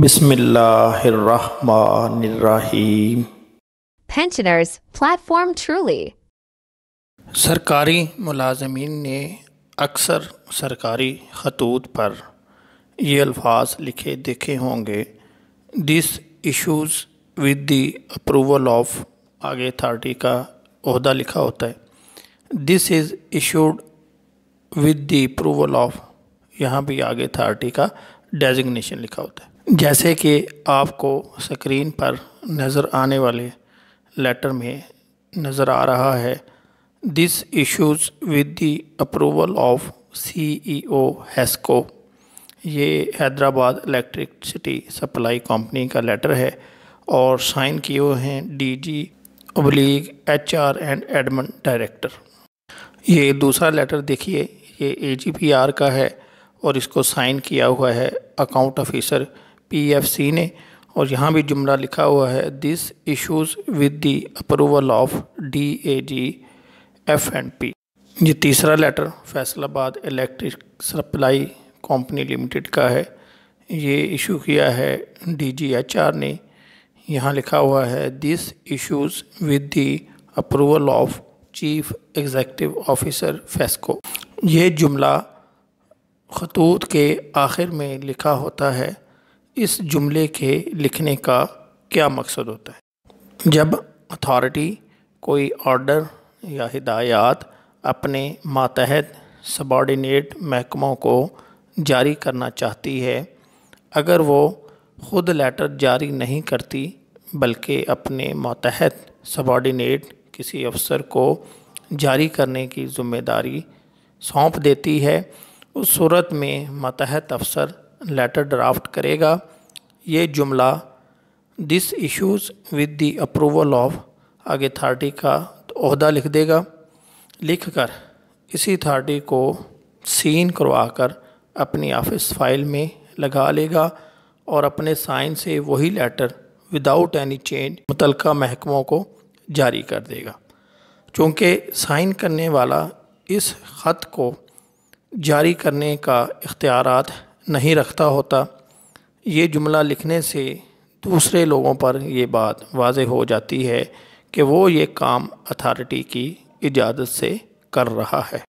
बिस्मिल्लाहिर्रहमानिर्रहीम Pensioners platform सरकारी मुलाजमीन ने अक्सर सरकारी खतूत पर ये अल्फाज लिखे देखे होंगे this issues with the approval of आगे अथार्टी का अहदा लिखा होता है this is issued with the approval of यहाँ भी आगे अथार्टी का डेजिग्नेशन लिखा होता है जैसे कि आपको स्क्रीन पर नज़र आने वाले लेटर में नज़र आ रहा है this issues with the approval of CEO HESCO ये हैदराबाद इलेक्ट्रिसिटी सप्लाई कंपनी का लेटर है और साइन किए हुए हैं डीजी ओब्लीग एचआर एंड एडमन डायरेक्टर ये दूसरा लेटर देखिए ये एजीपीआर का है और इसको साइन किया हुआ है अकाउंट ऑफिसर पीएफसी ने और यहाँ भी जुमला लिखा हुआ है this issues with the approval of D A G F and P ये तीसरा letter Faisalabad electric supply company limited का है ये इशू किया है डी जी एच आर ने यहाँ लिखा हुआ है this issues with the approval of chief executive officer FESCO ये जुमला खतूत के आखिर में लिखा होता है इस जुमले के लिखने का क्या मकसद होता है जब अथॉरिटी कोई ऑर्डर या हिदायत अपने मातहत सबॉर्डिनेट महकमों को जारी करना चाहती है अगर वो ख़ुद लेटर जारी नहीं करती बल्कि अपने मातहत सबॉर्डिनेट किसी अफसर को जारी करने की जिम्मेदारी सौंप देती है उस सूरत में मातहत अफसर लेटर ड्राफ्ट करेगा ये जुमला this issues with the approval of आगे अथार्टी का अहदा लिख देगा लिख कर इसी अथार्टी को सीन करवा कर अपनी ऑफिस फाइल में लगा लेगा और अपने साइन से वही लेटर विदाउट एनी चेंज मुतल महकमों को जारी कर देगा चूँकि साइन करने वाला इस ख़त को जारी करने का इख्तियार नहीं रखता होता ये जुमला लिखने से दूसरे लोगों पर यह बात वाज हो जाती है कि वो ये काम अथॉरिटी की इजाज़त से कर रहा है